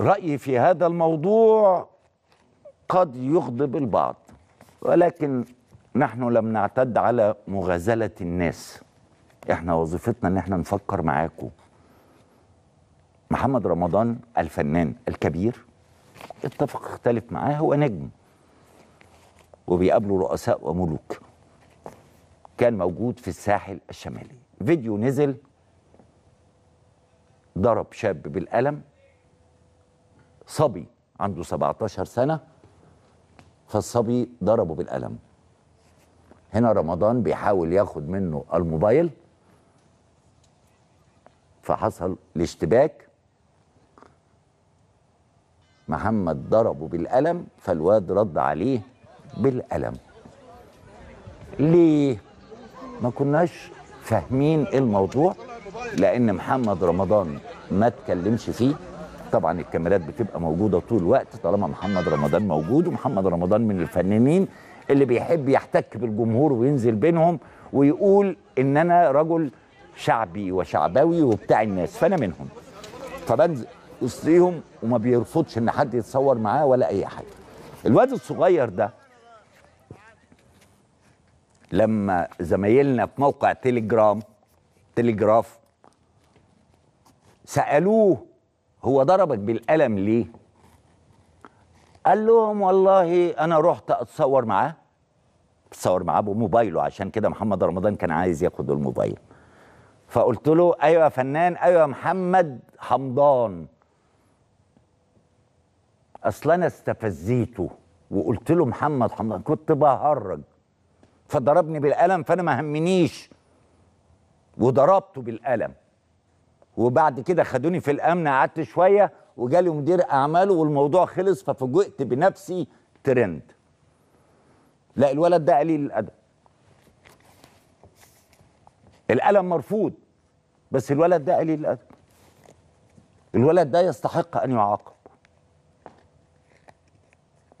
رأيي في هذا الموضوع قد يغضب البعض ولكن نحن لم نعتد على مغازلة الناس احنا وظيفتنا ان احنا نفكر معاكم محمد رمضان الفنان الكبير اتفق اختلف معاه هو نجم وبيقابله رؤساء وملوك كان موجود في الساحل الشمالي فيديو نزل ضرب شاب بالقلم صبي عنده 17 سنة فالصبي ضربه بالقلم هنا رمضان بيحاول ياخد منه الموبايل فحصل الاشتباك محمد ضربه بالقلم فالواد رد عليه بالقلم ليه ما كناش فاهمين الموضوع لان محمد رمضان ما اتكلمش فيه طبعا الكاميرات بتبقى موجوده طول الوقت طالما محمد رمضان موجود ومحمد رمضان من الفنانين اللي بيحب يحتك بالجمهور وينزل بينهم ويقول ان انا رجل شعبي وشعبوي وبتاع الناس فانا منهم فبنزل وسطيهم وما بيرفضش ان حد يتصور معاه ولا اي حاجه الواد الصغير ده لما زمايلنا في موقع تليجرام تليجراف سالوه هو ضربك بالقلم ليه قال لهم والله انا رحت اتصور معاه اتصور معاه بموبايله عشان كده محمد رمضان كان عايز ياخد الموبايل فقلت له ايوه يا فنان ايوه محمد حمضان اصل انا استفزيته وقلت له محمد حمضان كنت بهرج فضربني بالقلم فانا ما همنيش وضربته بالقلم وبعد كده خدوني في الامن قعدت شويه وجالي مدير اعماله والموضوع خلص ففوجئت بنفسي ترند لا الولد ده قليل الادب القلم مرفوض بس الولد ده قليل الادب الولد ده يستحق ان يعاقب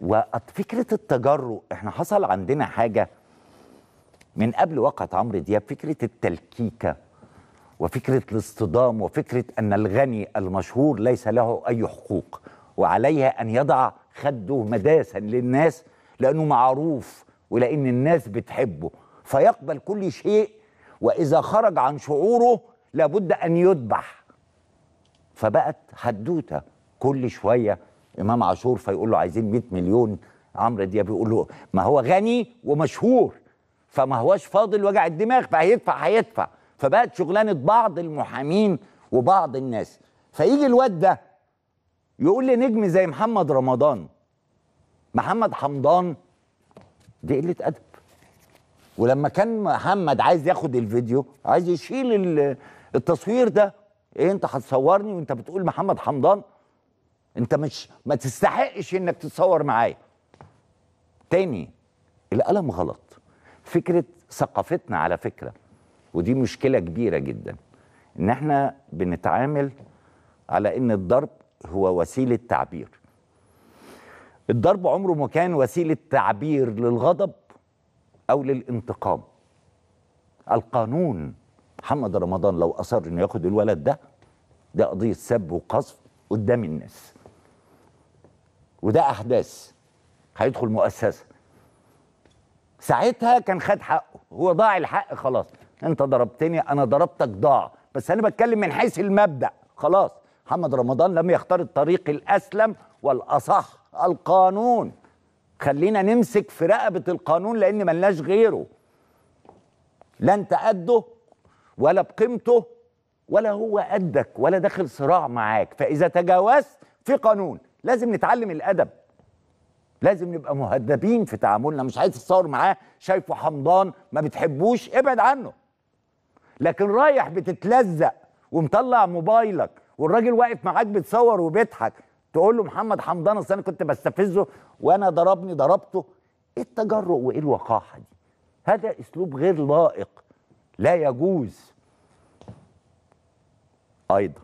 وفكره التجرؤ احنا حصل عندنا حاجه من قبل وقعه عمرو دياب فكره التلكيكه وفكرة الاصطدام وفكرة أن الغني المشهور ليس له أي حقوق وعليها أن يضع خده مداسا للناس لأنه معروف ولأن الناس بتحبه فيقبل كل شيء وإذا خرج عن شعوره لابد أن يذبح فبقت حدوتة كل شوية إمام عاشور فيقول له عايزين 100 مليون عمرو دياب يقول له ما هو غني ومشهور فما هوش فاضل وجع الدماغ فهيدفع هيدفع فبقت شغلانه بعض المحامين وبعض الناس فيجي الواد ده يقول لي نجم زي محمد رمضان محمد حمضان دي قله ادب ولما كان محمد عايز ياخد الفيديو عايز يشيل التصوير ده ايه انت هتصورني وانت بتقول محمد حمضان انت مش ما تستحقش انك تتصور معايا تاني القلم غلط فكره ثقافتنا على فكره ودي مشكله كبيره جدا ان احنا بنتعامل على ان الضرب هو وسيله تعبير الضرب عمره ما كان وسيله تعبير للغضب او للانتقام القانون محمد رمضان لو اصر انه ياخد الولد ده ده قضيه سب وقذف قدام الناس وده احداث هيدخل مؤسسه ساعتها كان خد حقه هو ضاع الحق خلاص انت ضربتني انا ضربتك ضاع بس انا بتكلم من حيث المبدا خلاص محمد رمضان لم يختار الطريق الاسلم والاصح القانون خلينا نمسك في رقبه القانون لان ملناش غيره لا انت قده ولا بقيمته ولا هو قدك ولا داخل صراع معاك فاذا تجاوزت في قانون لازم نتعلم الادب لازم نبقى مهذبين في تعاملنا مش عايز تتصور معاه شايفه حمضان ما بتحبوش ابعد عنه لكن رايح بتتلزق ومطلع موبايلك والراجل واقف معاك بتصور وبيضحك تقول له محمد حمضان اصل انا كنت بستفزه وانا ضربني ضربته ايه التجرؤ وايه الوقاحه دي هذا اسلوب غير لائق لا يجوز ايضا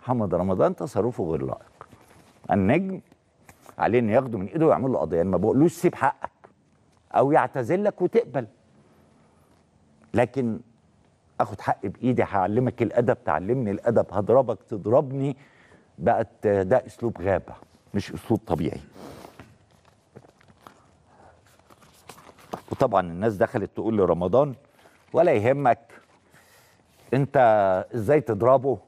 محمد رمضان تصرفه غير لائق النجم عليه انه ياخده من ايده ويعمل له قضيه انا يعني ما بقولوش سيب حقك او يعتذر لك وتقبل لكن اخد حقي بايدي هعلمك الادب تعلمني الادب هضربك تضربني بقت ده اسلوب غابه مش اسلوب طبيعي وطبعا الناس دخلت تقول لرمضان ولا يهمك انت ازاي تضربه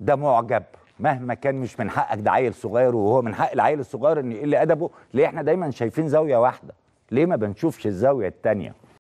ده معجب مهما كان مش من حقك ده عيل صغير وهو من حق العيل الصغير ان يقل ادبه ليه احنا دايما شايفين زاويه واحده ليه ما بنشوفش الزاويه الثانيه